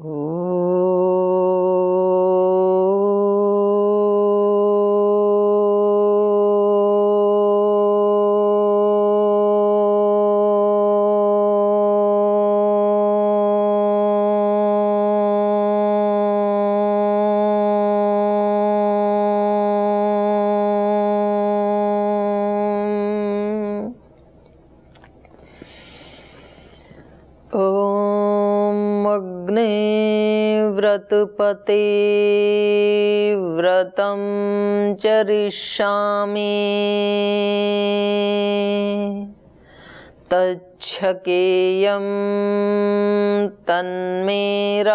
Ooh. व्रतपते व्रत चरिष्यामि तच्छकेयं तन्मेराध्यता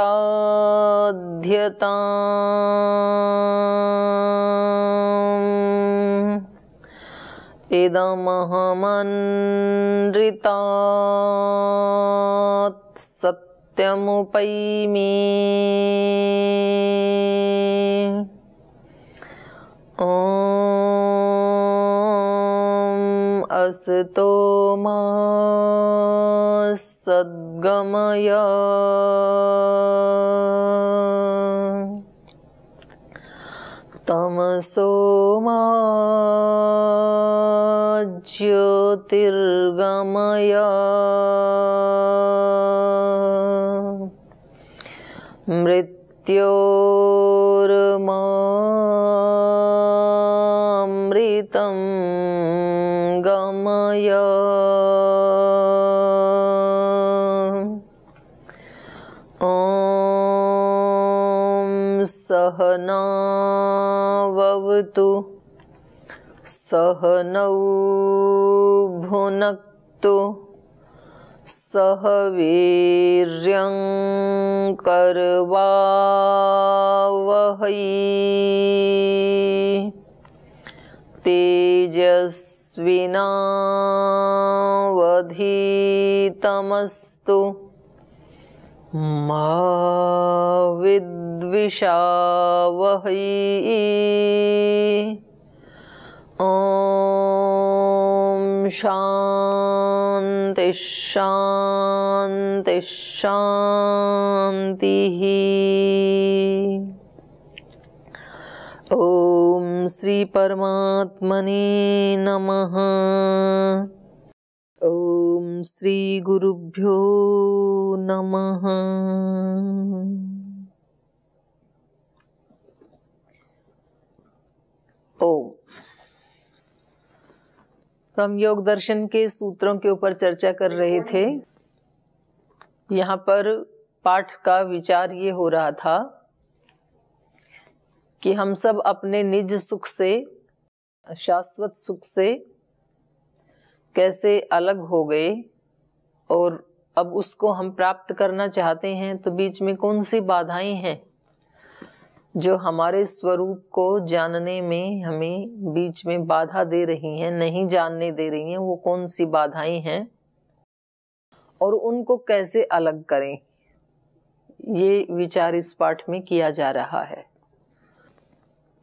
इदमहमन्नृतात् सत् नित्यमुपैमि ॐ असतो मा सद्गमय तमसो मा ज्योतिर्गमय मृत्योर्मामृतं गमय ॐ सहनावतु सहनौ भुनक्तु सह वीर्यं करवावहै तेजस्विनावधीतमस्तु मा विद्विषावहै ॐ शांति शांति शांति श्री परमात्मने नमः श्री श्रीगुरुभ्यो नमः ॐ तो हम योग दर्शन के सूत्रों के ऊपर चर्चा कर रहे थे यहाँ पर पाठ का विचार ये हो रहा था कि हम सब अपने निज सुख से शाश्वत सुख से कैसे अलग हो गए और अब उसको हम प्राप्त करना चाहते हैं तो बीच में कौन सी बाधाएं हैं जो हमारे स्वरूप को जानने में हमें बीच में बाधा दे रही हैं नहीं जानने दे रही हैं वो कौन सी बाधाएं हैं और उनको कैसे अलग करें ये विचार इस पाठ में किया जा रहा है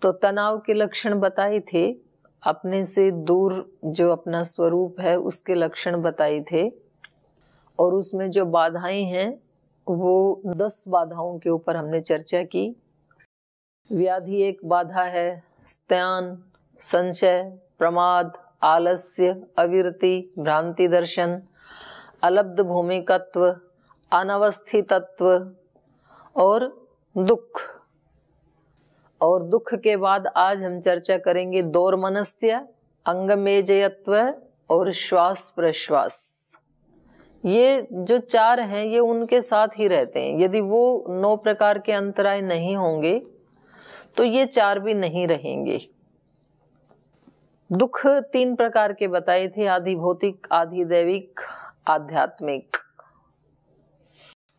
तो तनाव के लक्षण बताए थे अपने से दूर जो अपना स्वरूप है उसके लक्षण बताए थे और उसमें जो बाधाएं हैं वो दस बाधाओं के ऊपर हमने चर्चा की व्याधि एक बाधा है स्त्यान संशय प्रमाद आलस्य अविरति भ्रांति दर्शन अलब्ध भूमिकत्व तत्व और दुख और दुख के बाद आज हम चर्चा करेंगे अंग अंगमेजयत्व और श्वास प्रश्वास ये जो चार हैं ये उनके साथ ही रहते हैं यदि वो नौ प्रकार के अंतराय नहीं होंगे तो ये चार भी नहीं रहेंगे दुख तीन प्रकार के बताए थे आधि भौतिक आधि दैविक आध्यात्मिक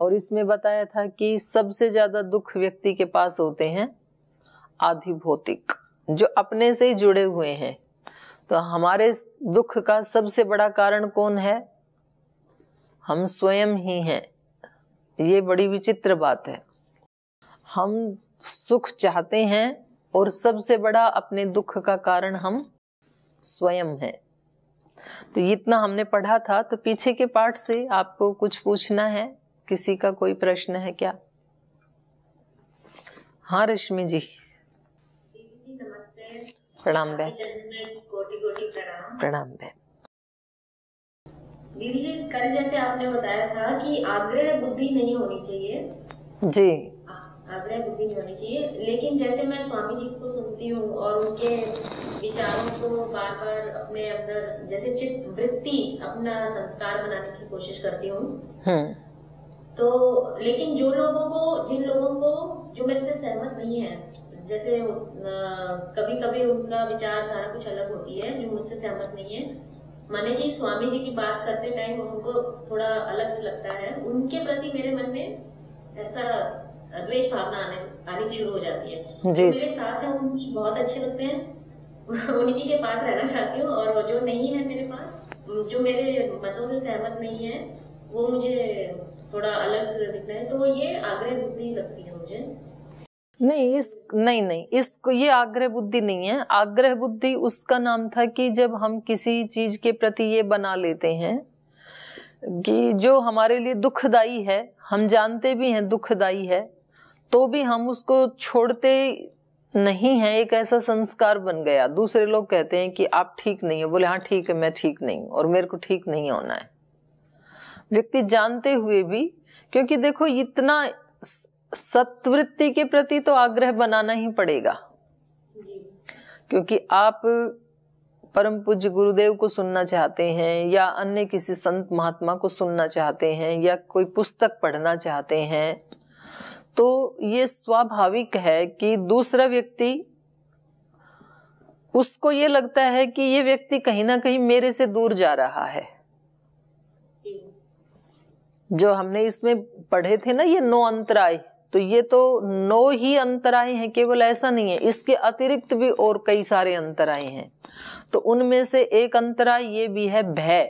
और इसमें बताया था कि सबसे ज्यादा दुख व्यक्ति के पास होते हैं आधि भौतिक जो अपने से ही जुड़े हुए हैं तो हमारे दुख का सबसे बड़ा कारण कौन है हम स्वयं ही हैं ये बड़ी विचित्र बात है हम सुख चाहते हैं और सबसे बड़ा अपने दुख का कारण हम स्वयं हैं तो इतना हमने पढ़ा था तो पीछे के पार्ट से आपको कुछ पूछना है किसी का कोई प्रश्न है क्या हाँ रश्मि जी प्रणाम बहन प्रणाम बहन दीदी जी कल जैसे आपने बताया था कि आग्रह बुद्धि नहीं होनी चाहिए जी आग्रह बुद्धि नहीं होनी चाहिए लेकिन जैसे मैं स्वामी जी को सुनती हूँ और उनके विचारों को बार बार अपने अंदर जैसे चित्त वृत्ति अपना संस्कार बनाने की कोशिश करती हूँ हम्म। तो लेकिन जो लोगों को जिन लोगों को जो मेरे से सहमत नहीं है जैसे कभी कभी उनका विचारधारा कुछ अलग होती है जो मुझसे सहमत नहीं है माने कि स्वामी जी की बात करते टाइम उनको थोड़ा अलग लगता है उनके प्रति मेरे मन में ऐसा द्वेष भावना आने आनी शुरू हो जाती है जी तो मेरे साथ है बहुत अच्छे लगते हैं उन्हीं के पास रहना चाहती हूँ और जो नहीं है मेरे पास जो मेरे मतों से सहमत नहीं है वो मुझे थोड़ा अलग दिखता है तो ये आग्रह बुद्धि लगती है मुझे नहीं इस नहीं नहीं इसको ये आग्रह बुद्धि नहीं है आग्रह बुद्धि उसका नाम था कि जब हम किसी चीज के प्रति ये बना लेते हैं कि जो हमारे लिए दुखदाई है हम जानते भी हैं दुखदाई है तो भी हम उसको छोड़ते नहीं है एक ऐसा संस्कार बन गया दूसरे लोग कहते हैं कि आप ठीक नहीं हो बोले हाँ ठीक है मैं ठीक नहीं और मेरे को ठीक नहीं होना है व्यक्ति जानते हुए भी क्योंकि देखो इतना सत्वृत्ति के प्रति तो आग्रह बनाना ही पड़ेगा क्योंकि आप परम पूज्य गुरुदेव को सुनना चाहते हैं या अन्य किसी संत महात्मा को सुनना चाहते हैं या कोई पुस्तक पढ़ना चाहते हैं तो ये स्वाभाविक है कि दूसरा व्यक्ति उसको ये लगता है कि ये व्यक्ति कहीं ना कहीं मेरे से दूर जा रहा है जो हमने इसमें पढ़े थे ना ये नो अंतराय तो ये तो नो ही अंतराय है केवल ऐसा नहीं है इसके अतिरिक्त भी और कई सारे अंतराय हैं तो उनमें से एक अंतराय ये भी है भय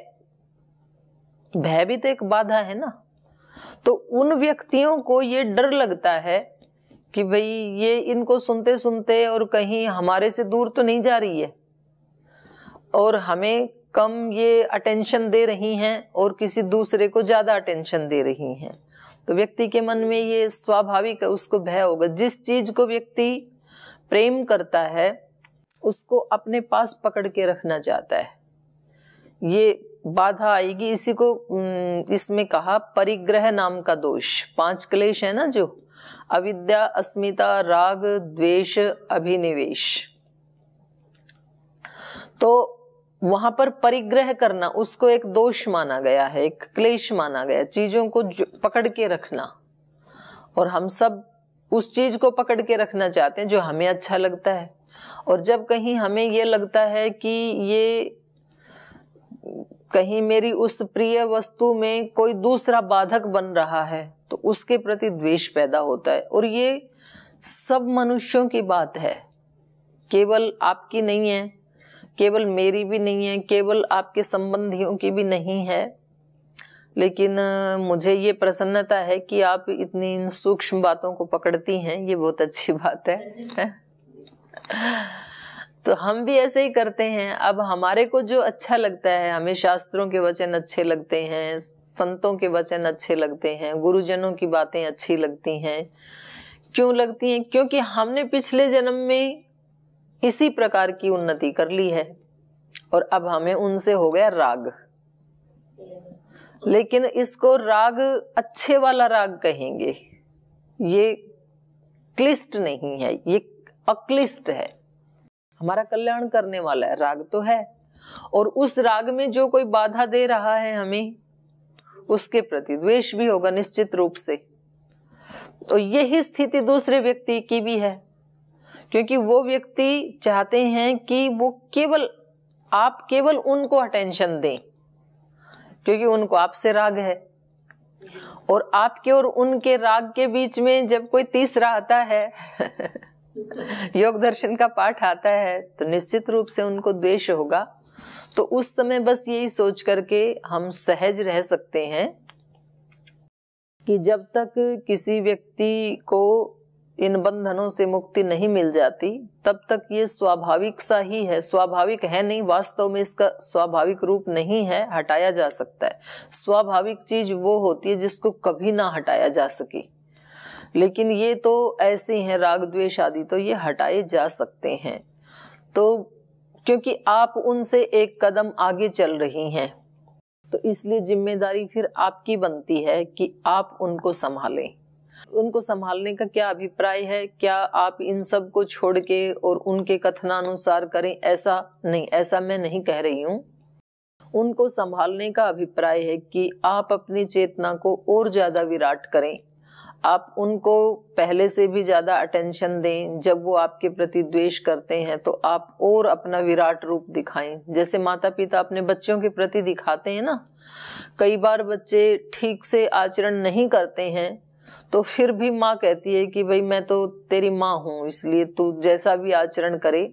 भय भी तो एक बाधा है ना तो उन व्यक्तियों को ये डर लगता है कि भाई ये इनको सुनते सुनते और कहीं हमारे से दूर तो नहीं जा रही है और हमें कम ये अटेंशन दे रही हैं और किसी दूसरे को ज़्यादा अटेंशन दे रही हैं तो व्यक्ति के मन में ये स्वाभाविक उसको भय होगा जिस चीज़ को व्यक्ति प्रेम करता है उसको अपने पास पकड़ के रखना चाहता है ये बाधा आएगी इसी को इसमें कहा परिग्रह नाम का दोष पांच क्लेश है ना जो अविद्या अस्मिता राग द्वेष अभिनिवेश तो वहां पर परिग्रह करना उसको एक दोष माना गया है एक क्लेश माना गया चीजों को पकड़ के रखना और हम सब उस चीज को पकड़ के रखना चाहते हैं जो हमें अच्छा लगता है और जब कहीं हमें यह लगता है कि ये कहीं मेरी उस प्रिय वस्तु में कोई दूसरा बाधक बन रहा है तो उसके प्रति द्वेष पैदा होता है और ये सब मनुष्यों की बात है केवल आपकी नहीं है केवल मेरी भी नहीं है केवल आपके संबंधियों की भी नहीं है लेकिन मुझे ये प्रसन्नता है कि आप इतनी सूक्ष्म बातों को पकड़ती हैं ये बहुत अच्छी बात है तो हम भी ऐसे ही करते हैं अब हमारे को जो अच्छा लगता है हमें शास्त्रों के वचन अच्छे लगते हैं संतों के वचन अच्छे लगते हैं गुरुजनों की बातें अच्छी लगती हैं क्यों लगती हैं क्योंकि हमने पिछले जन्म में इसी प्रकार की उन्नति कर ली है और अब हमें उनसे हो गया राग लेकिन इसको राग अच्छे वाला राग कहेंगे ये क्लिष्ट नहीं है ये अक्लिष्ट है हमारा कल्याण करने वाला है राग तो है और उस राग में जो कोई बाधा दे रहा है हमें उसके प्रति द्वेष भी होगा निश्चित रूप से तो यही स्थिति दूसरे व्यक्ति की भी है क्योंकि वो व्यक्ति चाहते हैं कि वो केवल आप केवल उनको अटेंशन दें क्योंकि उनको आपसे राग है और आपके और उनके राग के बीच में जब कोई तीसरा आता है योग दर्शन का पाठ आता है तो निश्चित रूप से उनको द्वेष होगा तो उस समय बस यही सोच करके हम सहज रह सकते हैं कि जब तक किसी व्यक्ति को इन बंधनों से मुक्ति नहीं मिल जाती तब तक ये स्वाभाविक सा ही है स्वाभाविक है नहीं वास्तव में इसका स्वाभाविक रूप नहीं है हटाया जा सकता है स्वाभाविक चीज वो होती है जिसको कभी ना हटाया जा सके लेकिन ये तो ऐसे हैं राग द्वेष आदि तो ये हटाए जा सकते हैं तो क्योंकि आप उनसे एक कदम आगे चल रही हैं तो इसलिए जिम्मेदारी फिर आपकी बनती है कि आप उनको संभालें उनको संभालने का क्या अभिप्राय है क्या आप इन सब को छोड़ के और उनके कथनानुसार करें ऐसा नहीं ऐसा मैं नहीं कह रही हूं उनको संभालने का अभिप्राय है कि आप अपनी चेतना को और ज्यादा विराट करें आप उनको पहले से भी ज़्यादा अटेंशन दें जब वो आपके प्रति द्वेष करते हैं तो आप और अपना विराट रूप दिखाएं जैसे माता पिता अपने बच्चों के प्रति दिखाते हैं ना कई बार बच्चे ठीक से आचरण नहीं करते हैं तो फिर भी माँ कहती है कि भाई मैं तो तेरी माँ हूं इसलिए तू जैसा भी आचरण करे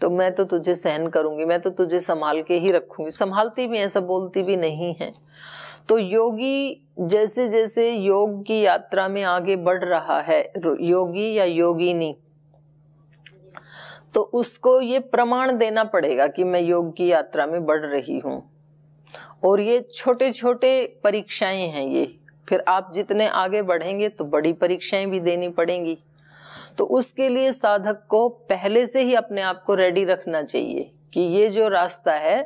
तो मैं तो तुझे सहन करूंगी मैं तो तुझे संभाल के ही रखूंगी संभालती भी ऐसा बोलती भी नहीं है तो योगी जैसे जैसे योग की यात्रा में आगे बढ़ रहा है योगी या योगिनी तो उसको ये प्रमाण देना पड़ेगा कि मैं योग की यात्रा में बढ़ रही हूं और ये छोटे छोटे परीक्षाएं हैं ये फिर आप जितने आगे बढ़ेंगे तो बड़ी परीक्षाएं भी देनी पड़ेंगी तो उसके लिए साधक को पहले से ही अपने आप को रेडी रखना चाहिए कि ये जो रास्ता है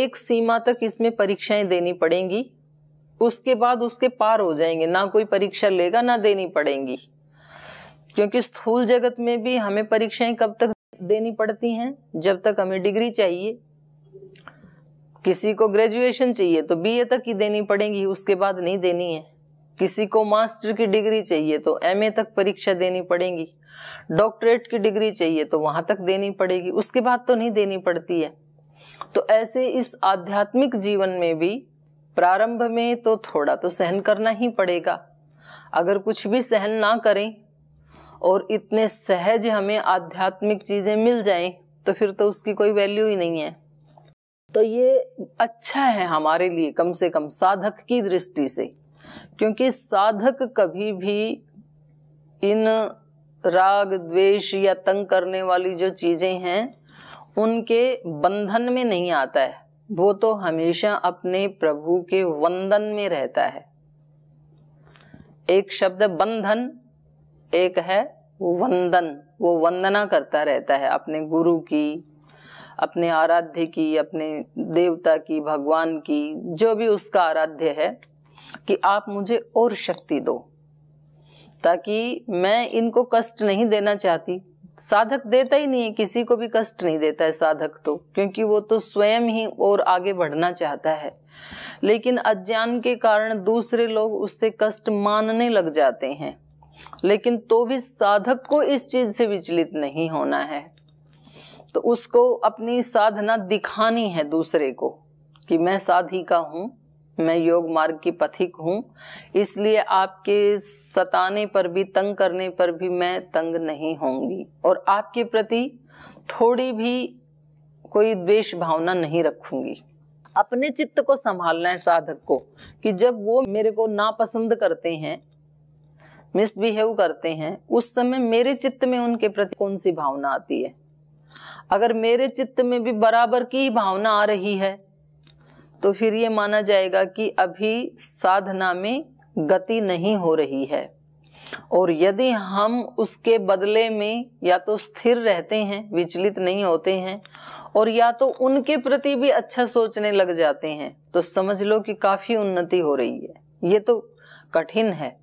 एक सीमा तक इसमें परीक्षाएं देनी पड़ेंगी उसके बाद उसके पार हो जाएंगे ना कोई परीक्षा लेगा ना देनी पड़ेगी क्योंकि स्थूल जगत में भी हमें परीक्षाएं कब तक देनी पड़ती हैं जब तक हमें डिग्री चाहिए किसी को ग्रेजुएशन चाहिए तो बीए तक ही देनी पड़ेगी उसके बाद नहीं देनी है किसी को मास्टर की डिग्री चाहिए तो एमए तक परीक्षा देनी पड़ेगी डॉक्टरेट की डिग्री चाहिए तो वहां तक देनी पड़ेगी उसके बाद तो नहीं देनी पड़ती है तो ऐसे इस आध्यात्मिक जीवन में भी प्रारंभ में तो थोड़ा तो सहन करना ही पड़ेगा अगर कुछ भी सहन ना करें और इतने सहज हमें आध्यात्मिक चीज़ें मिल जाएं तो फिर तो उसकी कोई वैल्यू ही नहीं है तो ये अच्छा है हमारे लिए कम से कम साधक की दृष्टि से क्योंकि साधक कभी भी इन राग द्वेष या तंग करने वाली जो चीज़ें हैं उनके बंधन में नहीं आता है वो तो हमेशा अपने प्रभु के वंदन में रहता है एक शब्द बंधन एक है वंदन वो वंदना करता रहता है अपने गुरु की अपने आराध्य की अपने देवता की भगवान की जो भी उसका आराध्य है कि आप मुझे और शक्ति दो ताकि मैं इनको कष्ट नहीं देना चाहती साधक देता ही नहीं है किसी को भी कष्ट नहीं देता है साधक तो क्योंकि वो तो स्वयं ही और आगे बढ़ना चाहता है लेकिन अज्ञान के कारण दूसरे लोग उससे कष्ट मानने लग जाते हैं लेकिन तो भी साधक को इस चीज से विचलित नहीं होना है तो उसको अपनी साधना दिखानी है दूसरे को कि मैं साधिका हूं मैं योग मार्ग की पथिक हूँ इसलिए आपके सताने पर भी तंग करने पर भी मैं तंग नहीं होंगी और आपके प्रति थोड़ी भी कोई द्वेष भावना नहीं रखूंगी अपने चित्त को संभालना है साधक को कि जब वो मेरे को नापसंद करते हैं मिसबिहेव करते हैं उस समय मेरे चित्त में उनके प्रति कौन सी भावना आती है अगर मेरे चित्त में भी बराबर की भावना आ रही है तो फिर ये माना जाएगा कि अभी साधना में गति नहीं हो रही है और यदि हम उसके बदले में या तो स्थिर रहते हैं विचलित नहीं होते हैं और या तो उनके प्रति भी अच्छा सोचने लग जाते हैं तो समझ लो कि काफ़ी उन्नति हो रही है ये तो कठिन है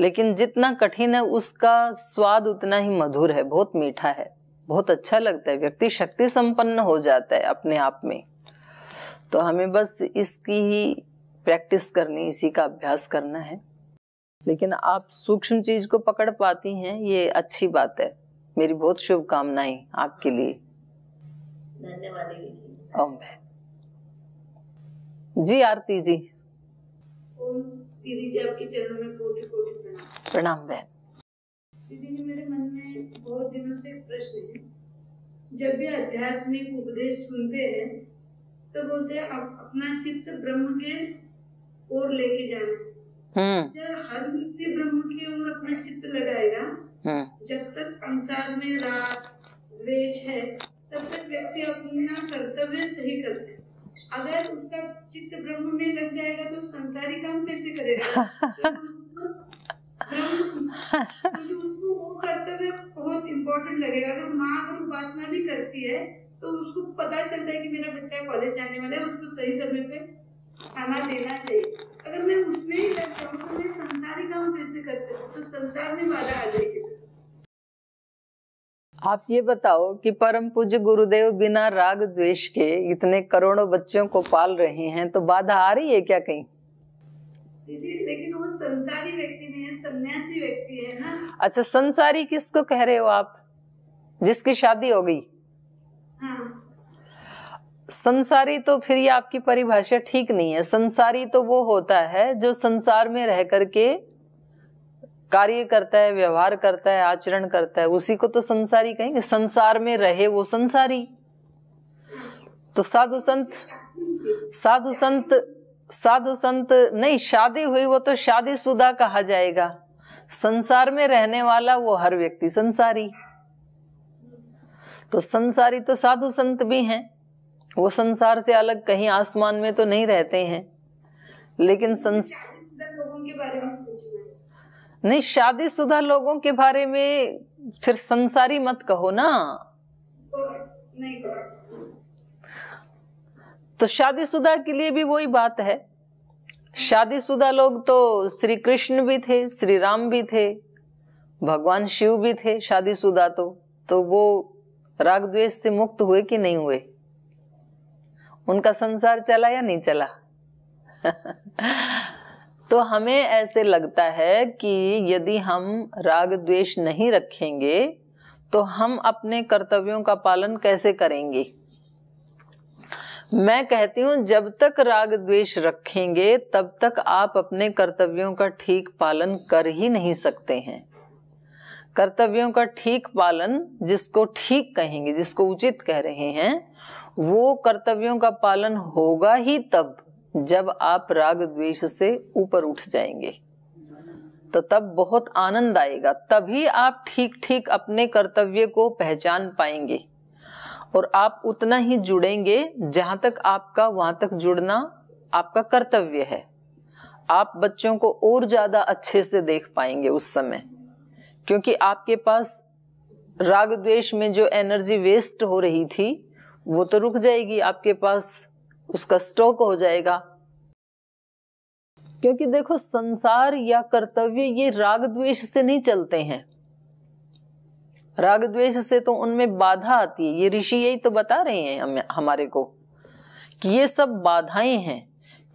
लेकिन जितना कठिन है उसका स्वाद उतना ही मधुर है बहुत मीठा है बहुत अच्छा लगता है व्यक्ति शक्ति संपन्न हो जाता है अपने आप में तो हमें बस इसकी ही प्रैक्टिस करनी इसी का अभ्यास करना है लेकिन आप सूक्ष्म चीज को पकड़ पाती हैं ये अच्छी बात है मेरी बहुत शुभकामनाएं आपके लिए धन्यवाद जी आरती जी दीदी जी आपके चरणों में कोटि कोटि प्रणाम प्रणाम बहन दीदी जी मेरे मन में बहुत दिनों से प्रश्न है जब भी आध्यात्मिक उपदेश सुनते हैं तो बोलते हैं अपना चित्त ब्रह्म के ओर लेके जाना हम्म। जब हर व्यक्ति ब्रह्म की ओर अपना चित्त लगाएगा हम्म। जब तक संसार में राग द्वेष है तब तक व्यक्ति अपना कर्तव्य सही करते अगर उसका चित्त ब्रह्म में लग जाएगा तो संसारी काम कैसे करेगा उसको वो कर्तव्य बहुत इम्पोर्टेंट लगेगा अगर माँ अगर उपासना भी करती है तो उसको पता चलता है कि मेरा बच्चा कॉलेज जाने वाला है उसको सही समय पे खाना देना चाहिए अगर मैं उसमें ही लग जाऊँ तो मैं संसारी काम कैसे कर सकती तो संसार में बाधा आ जाएगी आप ये बताओ कि परम पूज्य गुरुदेव बिना राग द्वेष के इतने करोड़ों बच्चों को पाल रहे हैं तो बाधा आ रही है क्या कहीं लेकिन वो संसारी व्यक्ति नहीं है सन्यासी व्यक्ति है ना अच्छा संसारी किसको कह रहे हो आप जिसकी शादी हो गई संसारी तो फिर ये आपकी परिभाषा ठीक नहीं है संसारी तो वो होता है जो संसार में रह करके कार्य करता है व्यवहार करता है आचरण करता है उसी को तो संसारी कहेंगे संसार में रहे वो संसारी तो साधु संत साधु संत साधु संत नहीं शादी हुई वो तो शादी शुदा कहा जाएगा संसार में रहने वाला वो हर व्यक्ति संसारी तो संसारी तो साधु संत भी हैं वो संसार से अलग कहीं आसमान में तो नहीं रहते हैं लेकिन संस नहीं शादीशुदा लोगों के बारे में फिर संसारी मत कहो ना तो शादीशुदा के लिए भी वही बात है शादीशुदा लोग तो श्री कृष्ण भी थे श्री राम भी थे भगवान शिव भी थे शादीशुदा तो तो वो राग द्वेष से मुक्त हुए कि नहीं हुए उनका संसार चला या नहीं चला तो हमें ऐसे लगता है कि यदि हम राग द्वेष नहीं रखेंगे तो हम अपने कर्तव्यों का पालन कैसे करेंगे मैं कहती हूँ जब तक राग द्वेष रखेंगे तब तक आप अपने कर्तव्यों का ठीक पालन कर ही नहीं सकते हैं कर्तव्यों का ठीक पालन जिसको ठीक कहेंगे जिसको उचित कह रहे हैं वो कर्तव्यों का पालन होगा ही तब जब आप राग द्वेष से ऊपर उठ जाएंगे तो तब बहुत आनंद आएगा तभी आप ठीक ठीक अपने कर्तव्य को पहचान पाएंगे और आप उतना ही जुड़ेंगे जहां तक आपका वहां तक जुड़ना आपका कर्तव्य है आप बच्चों को और ज्यादा अच्छे से देख पाएंगे उस समय क्योंकि आपके पास राग द्वेष में जो एनर्जी वेस्ट हो रही थी वो तो रुक जाएगी आपके पास उसका स्टॉक हो जाएगा क्योंकि देखो संसार या कर्तव्य ये राग द्वेष से नहीं चलते हैं राग द्वेष से तो उनमें बाधा आती है ये ऋषि यही तो बता रहे हैं हम हमारे को कि ये सब बाधाएं हैं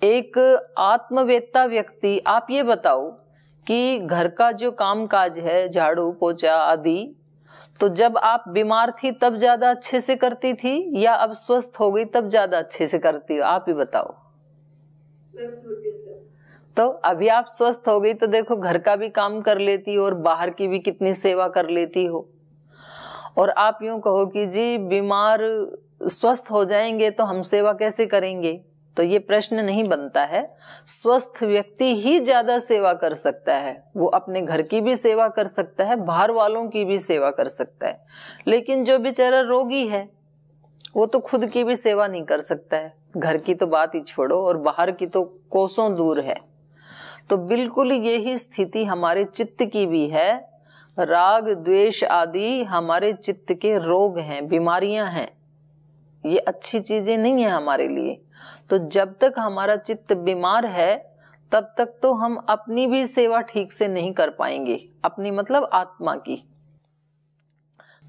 एक आत्मवेत्ता व्यक्ति आप ये बताओ कि घर का जो काम काज है झाड़ू पोछा आदि तो जब आप बीमार थी तब ज्यादा अच्छे से करती थी या अब स्वस्थ हो गई तब ज्यादा अच्छे से करती हो आप ही बताओ तो अभी आप स्वस्थ हो गई तो देखो घर का भी काम कर लेती हो और बाहर की भी कितनी सेवा कर लेती हो और आप यूं कहो कि जी बीमार स्वस्थ हो जाएंगे तो हम सेवा कैसे करेंगे तो ये प्रश्न नहीं बनता है स्वस्थ व्यक्ति ही ज्यादा सेवा कर सकता है वो अपने घर की भी सेवा कर सकता है बाहर वालों की भी सेवा कर सकता है लेकिन जो बेचारा रोगी है वो तो खुद की भी सेवा नहीं कर सकता है घर की तो बात ही छोड़ो और बाहर की तो कोसों दूर है तो बिल्कुल यही स्थिति हमारे चित्त की भी है राग द्वेष आदि हमारे चित्त के रोग हैं बीमारियां हैं ये अच्छी चीजें नहीं है हमारे लिए तो जब तक हमारा चित्त बीमार है तब तक तो हम अपनी भी सेवा ठीक से नहीं कर पाएंगे अपनी मतलब आत्मा की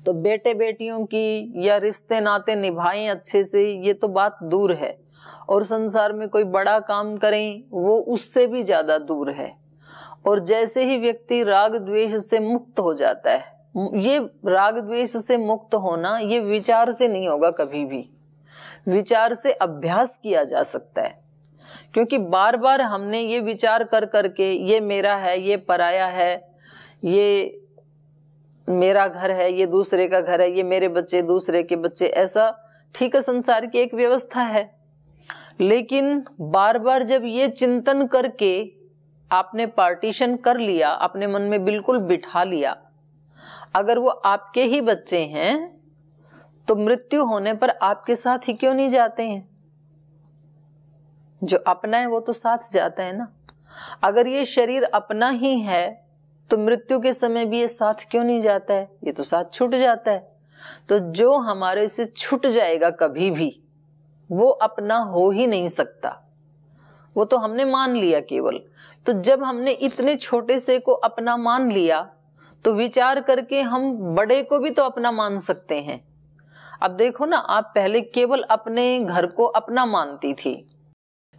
तो बेटे बेटियों की या रिश्ते नाते निभाएं अच्छे से ये तो बात दूर है और संसार में कोई बड़ा काम करें वो उससे भी ज्यादा दूर है और जैसे ही व्यक्ति राग द्वेष से मुक्त हो जाता है ये राग द्वेष से मुक्त होना ये विचार से नहीं होगा कभी भी विचार से अभ्यास किया जा सकता है क्योंकि बार बार हमने ये विचार कर करके ये मेरा है ये पराया है ये मेरा घर है ये दूसरे का घर है ये मेरे बच्चे दूसरे के बच्चे ऐसा ठीक है संसार की एक व्यवस्था है लेकिन बार बार जब ये चिंतन करके आपने पार्टीशन कर लिया अपने मन में बिल्कुल बिठा लिया अगर वो आपके ही बच्चे हैं तो मृत्यु होने पर आपके साथ ही क्यों नहीं जाते हैं जो अपना है वो तो साथ जाता है ना अगर ये शरीर अपना ही है तो मृत्यु के समय भी ये साथ क्यों नहीं जाता है ये तो साथ छूट जाता है तो जो हमारे से छूट जाएगा कभी भी वो अपना हो ही नहीं सकता वो तो हमने मान लिया केवल तो जब हमने इतने छोटे से को अपना मान लिया तो विचार करके हम बड़े को भी तो अपना मान सकते हैं अब देखो ना आप पहले केवल अपने घर को अपना मानती थी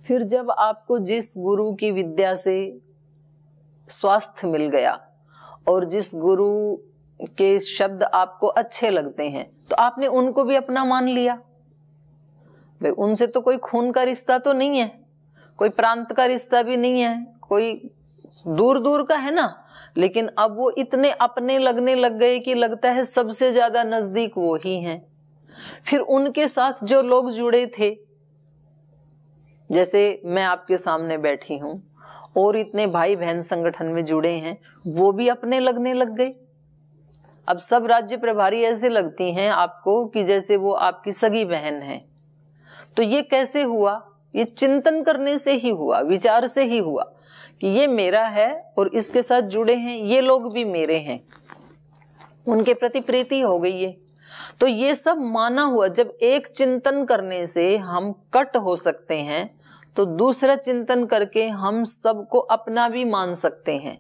फिर जब आपको जिस गुरु की विद्या से स्वास्थ्य मिल गया और जिस गुरु के शब्द आपको अच्छे लगते हैं तो आपने उनको भी अपना मान लिया भाई उनसे तो कोई खून का रिश्ता तो नहीं है कोई प्रांत का रिश्ता भी नहीं है कोई दूर दूर का है ना लेकिन अब वो इतने अपने लगने लग गए कि लगता है सबसे ज्यादा नजदीक वो ही है फिर उनके साथ जो लोग जुड़े थे जैसे मैं आपके सामने बैठी हूं और इतने भाई बहन संगठन में जुड़े हैं वो भी अपने लगने लग गए अब सब राज्य प्रभारी ऐसे लगती हैं आपको कि जैसे वो आपकी सगी बहन है तो ये कैसे हुआ ये चिंतन करने से ही हुआ विचार से ही हुआ कि ये मेरा है और इसके साथ जुड़े हैं ये लोग भी मेरे हैं उनके प्रति प्रीति हो गई है तो ये सब माना हुआ जब एक चिंतन करने से हम कट हो सकते हैं तो दूसरा चिंतन करके हम सबको अपना भी मान सकते हैं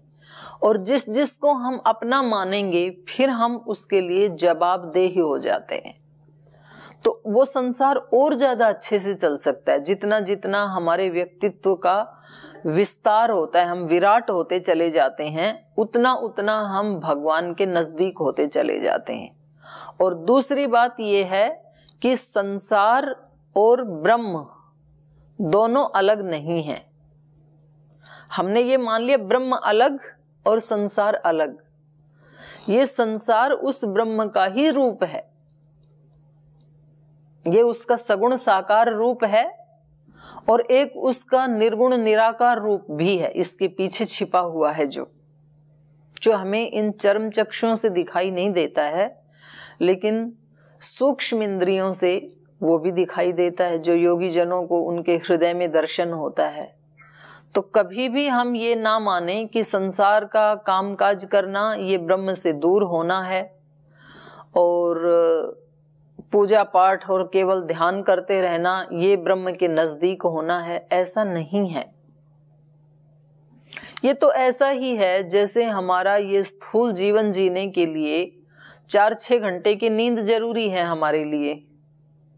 और जिस जिसको हम अपना मानेंगे फिर हम उसके लिए जवाबदेही हो जाते हैं तो वो संसार और ज्यादा अच्छे से चल सकता है जितना जितना हमारे व्यक्तित्व का विस्तार होता है हम विराट होते चले जाते हैं उतना उतना हम भगवान के नजदीक होते चले जाते हैं और दूसरी बात यह है कि संसार और ब्रह्म दोनों अलग नहीं है हमने ये मान लिया ब्रह्म अलग और संसार अलग ये संसार उस ब्रह्म का ही रूप है ये उसका सगुण साकार रूप है और एक उसका निर्गुण निराकार रूप भी है इसके पीछे छिपा हुआ है जो जो हमें इन चर्म चक्षुओं से दिखाई नहीं देता है लेकिन सूक्ष्म इंद्रियों से वो भी दिखाई देता है जो योगी जनों को उनके हृदय में दर्शन होता है तो कभी भी हम ये ना माने कि संसार का कामकाज करना ये ब्रह्म से दूर होना है और पूजा पाठ और केवल ध्यान करते रहना ये ब्रह्म के नजदीक होना है ऐसा नहीं है ये तो ऐसा ही है जैसे हमारा ये स्थूल जीवन जीने के लिए चार छह घंटे की नींद जरूरी है हमारे लिए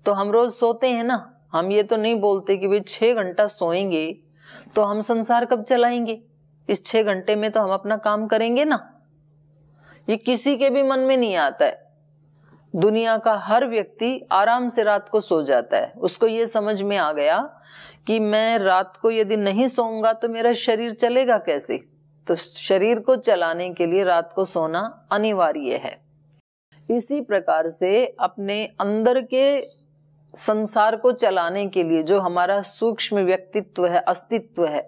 तो हम रोज सोते हैं ना हम ये तो नहीं बोलते कि भाई छह घंटा सोएंगे तो हम संसार कब चलाएंगे इस छह घंटे में तो हम अपना काम करेंगे ना ये किसी के भी मन में नहीं आता है दुनिया का हर व्यक्ति आराम से रात को सो जाता है उसको ये समझ में आ गया कि मैं रात को यदि नहीं सोऊंगा तो मेरा शरीर चलेगा कैसे तो शरीर को चलाने के लिए रात को सोना अनिवार्य है इसी प्रकार से अपने अंदर के संसार को चलाने के लिए जो हमारा सूक्ष्म व्यक्तित्व है अस्तित्व है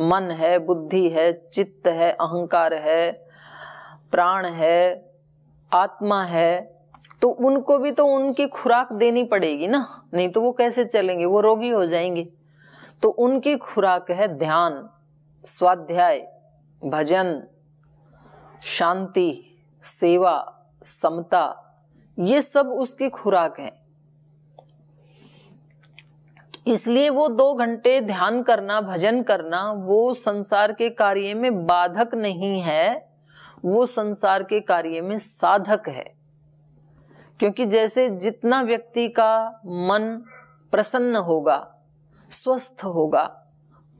मन है बुद्धि है चित्त है अहंकार है प्राण है आत्मा है तो उनको भी तो उनकी खुराक देनी पड़ेगी ना नहीं तो वो कैसे चलेंगे वो रोगी हो जाएंगे तो उनकी खुराक है ध्यान स्वाध्याय भजन शांति सेवा समता ये सब उसकी खुराक है इसलिए वो दो घंटे ध्यान करना भजन करना वो संसार के कार्य में बाधक नहीं है वो संसार के कार्य में साधक है क्योंकि जैसे जितना व्यक्ति का मन प्रसन्न होगा स्वस्थ होगा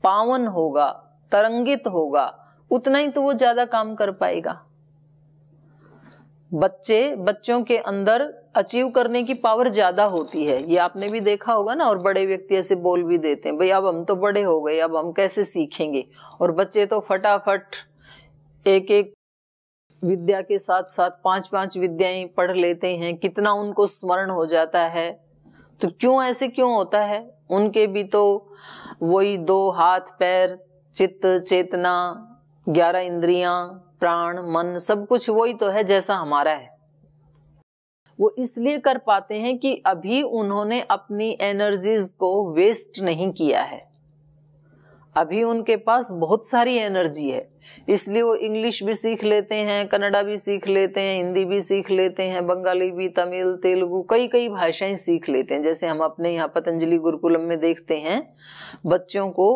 पावन होगा तरंगित होगा उतना ही तो वो ज्यादा काम कर पाएगा बच्चे बच्चों के अंदर अचीव करने की पावर ज्यादा होती है ये आपने भी देखा होगा ना और बड़े व्यक्ति ऐसे बोल भी देते हैं भाई अब हम तो बड़े हो गए अब हम कैसे सीखेंगे और बच्चे तो फटाफट एक एक विद्या के साथ साथ पांच पांच विद्याएं पढ़ लेते हैं कितना उनको स्मरण हो जाता है तो क्यों ऐसे क्यों होता है उनके भी तो वही दो हाथ पैर चित्त चेतना ग्यारह इंद्रियां प्राण मन सब कुछ वही तो है जैसा हमारा है वो इसलिए कर पाते हैं कि अभी उन्होंने अपनी एनर्जीज को वेस्ट नहीं किया है अभी उनके पास बहुत सारी एनर्जी है इसलिए वो इंग्लिश भी सीख लेते हैं कन्नडा भी सीख लेते हैं हिंदी भी सीख लेते हैं बंगाली भी तमिल तेलुगु कई कई भाषाएं सीख लेते हैं जैसे हम अपने यहाँ पतंजलि गुरुकुलम में देखते हैं बच्चों को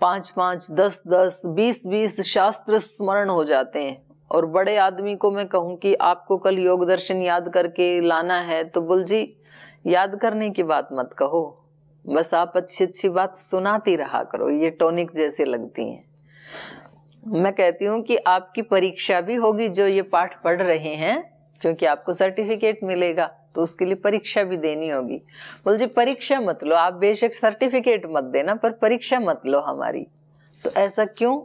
पाँच पाँच दस दस बीस बीस शास्त्र स्मरण हो जाते हैं और बड़े आदमी को मैं कहूँ कि आपको कल योग दर्शन याद करके लाना है तो बोल जी याद करने की बात मत कहो बस आप अच्छी अच्छी बात सुनाती रहा करो ये टॉनिक जैसे लगती हैं मैं कहती हूँ कि आपकी परीक्षा भी होगी जो ये पाठ पढ़ रहे हैं क्योंकि आपको सर्टिफिकेट मिलेगा तो उसके लिए परीक्षा भी देनी होगी बोल जी परीक्षा मत लो आप बेशक सर्टिफिकेट मत देना पर परीक्षा मत लो हमारी तो ऐसा क्यों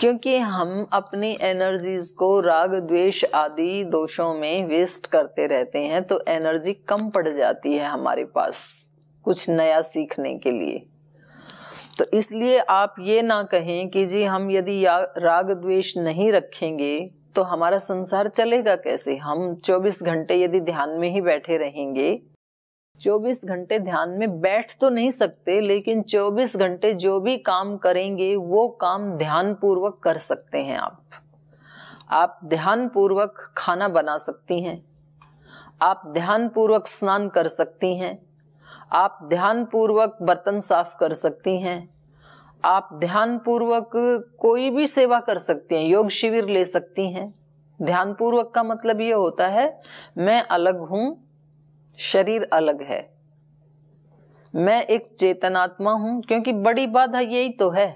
क्योंकि हम अपनी एनर्जीज को राग द्वेष आदि दोषों में वेस्ट करते रहते हैं तो एनर्जी कम पड़ जाती है हमारे पास कुछ नया सीखने के लिए तो इसलिए आप ये ना कहें कि जी हम यदि राग द्वेष नहीं रखेंगे तो हमारा संसार चलेगा कैसे हम 24 घंटे यदि ध्यान में ही बैठे रहेंगे 24 घंटे ध्यान में बैठ तो नहीं सकते लेकिन 24 घंटे जो भी काम करेंगे वो काम ध्यान पूर्वक कर सकते हैं आप आप ध्यान पूर्वक खाना बना सकती हैं आप ध्यान पूर्वक स्नान कर सकती हैं आप ध्यान पूर्वक बर्तन साफ कर सकती हैं आप ध्यान पूर्वक कोई भी सेवा कर सकती हैं योग शिविर ले सकती हैं ध्यान पूर्वक का मतलब ये होता है मैं अलग हूं शरीर अलग है मैं एक चेतनात्मा हूं क्योंकि बड़ी बाधा यही तो है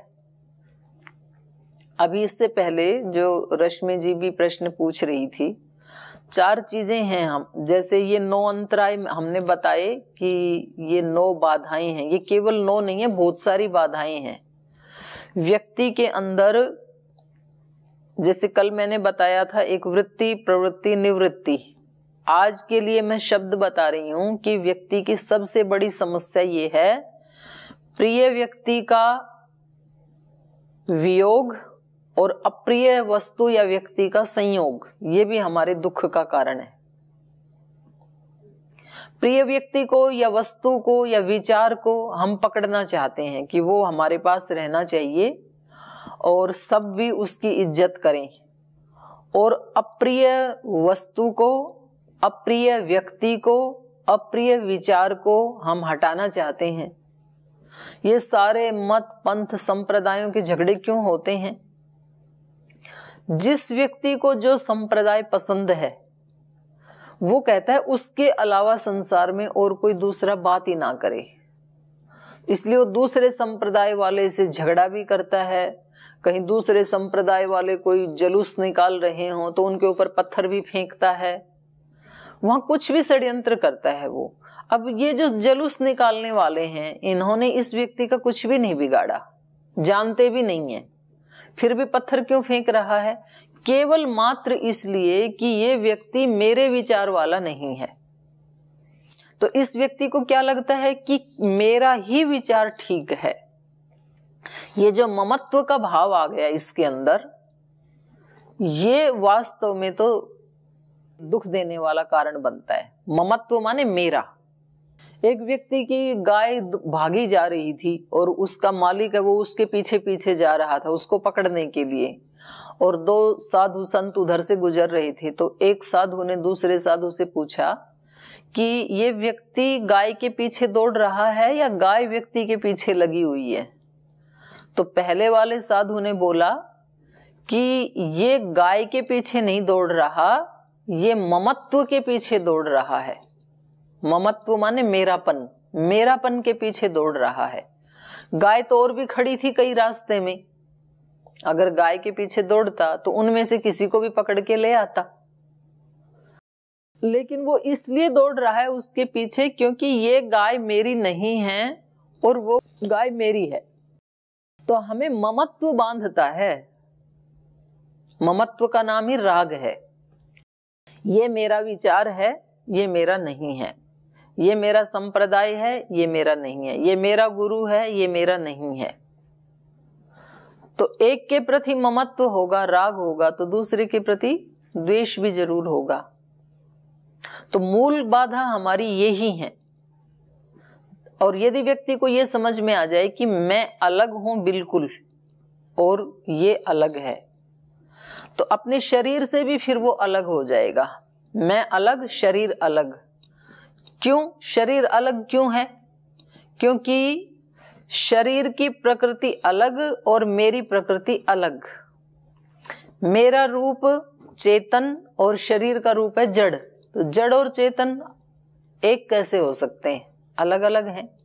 अभी इससे पहले जो रश्मि जी भी प्रश्न पूछ रही थी चार चीजें हैं हम जैसे ये नौ अंतराय हमने बताए कि ये नौ बाधाएं हैं ये केवल नौ नहीं है बहुत सारी बाधाएं हैं व्यक्ति के अंदर जैसे कल मैंने बताया था एक वृत्ति प्रवृत्ति निवृत्ति आज के लिए मैं शब्द बता रही हूं कि व्यक्ति की सबसे बड़ी समस्या ये है प्रिय व्यक्ति का वियोग और अप्रिय वस्तु या व्यक्ति का संयोग ये भी हमारे दुख का कारण है प्रिय व्यक्ति को या वस्तु को या विचार को हम पकड़ना चाहते हैं कि वो हमारे पास रहना चाहिए और सब भी उसकी इज्जत करें और अप्रिय वस्तु को अप्रिय व्यक्ति को अप्रिय विचार को हम हटाना चाहते हैं ये सारे मत पंथ संप्रदायों के झगड़े क्यों होते हैं जिस व्यक्ति को जो संप्रदाय पसंद है वो कहता है उसके अलावा संसार में और कोई दूसरा बात ही ना करे इसलिए वो दूसरे संप्रदाय वाले से झगड़ा भी करता है कहीं दूसरे संप्रदाय वाले कोई जलूस निकाल रहे हो तो उनके ऊपर पत्थर भी फेंकता है वहां कुछ भी षड्यंत्र करता है वो अब ये जो जलूस निकालने वाले हैं इन्होंने इस व्यक्ति का कुछ भी नहीं बिगाड़ा जानते भी नहीं है फिर भी पत्थर क्यों फेंक रहा है केवल मात्र इसलिए कि ये व्यक्ति मेरे विचार वाला नहीं है तो इस व्यक्ति को क्या लगता है कि मेरा ही विचार ठीक है ये जो ममत्व का भाव आ गया इसके अंदर ये वास्तव में तो दुख देने वाला कारण बनता है ममत्व माने मेरा एक व्यक्ति की गाय भागी जा रही थी और उसका मालिक है वो उसके पीछे पीछे जा रहा था उसको पकड़ने के लिए और दो साधु संत उधर से गुजर रहे थे तो एक साधु ने दूसरे साधु से पूछा कि ये व्यक्ति गाय के पीछे दौड़ रहा है या गाय व्यक्ति के पीछे लगी हुई है तो पहले वाले साधु ने बोला कि ये गाय के पीछे नहीं दौड़ रहा ये ममत्व के पीछे दौड़ रहा है ममत्व माने मेरापन मेरापन के पीछे दौड़ रहा है गाय तो और भी खड़ी थी कई रास्ते में अगर गाय के पीछे दौड़ता तो उनमें से किसी को भी पकड़ के ले आता लेकिन वो इसलिए दौड़ रहा है उसके पीछे क्योंकि ये गाय मेरी नहीं है और वो गाय मेरी है तो हमें ममत्व बांधता है ममत्व का नाम ही राग है ये मेरा विचार है ये मेरा नहीं है ये मेरा संप्रदाय है ये मेरा नहीं है ये मेरा गुरु है ये मेरा नहीं है तो एक के प्रति ममत्व होगा राग होगा तो दूसरे के प्रति द्वेष भी जरूर होगा तो मूल बाधा हमारी यही है और यदि व्यक्ति को यह समझ में आ जाए कि मैं अलग हूं बिल्कुल और ये अलग है तो अपने शरीर से भी फिर वो अलग हो जाएगा मैं अलग शरीर अलग क्यों शरीर अलग क्यों है क्योंकि शरीर की प्रकृति अलग और मेरी प्रकृति अलग मेरा रूप चेतन और शरीर का रूप है जड़ तो जड़ और चेतन एक कैसे हो सकते हैं अलग अलग हैं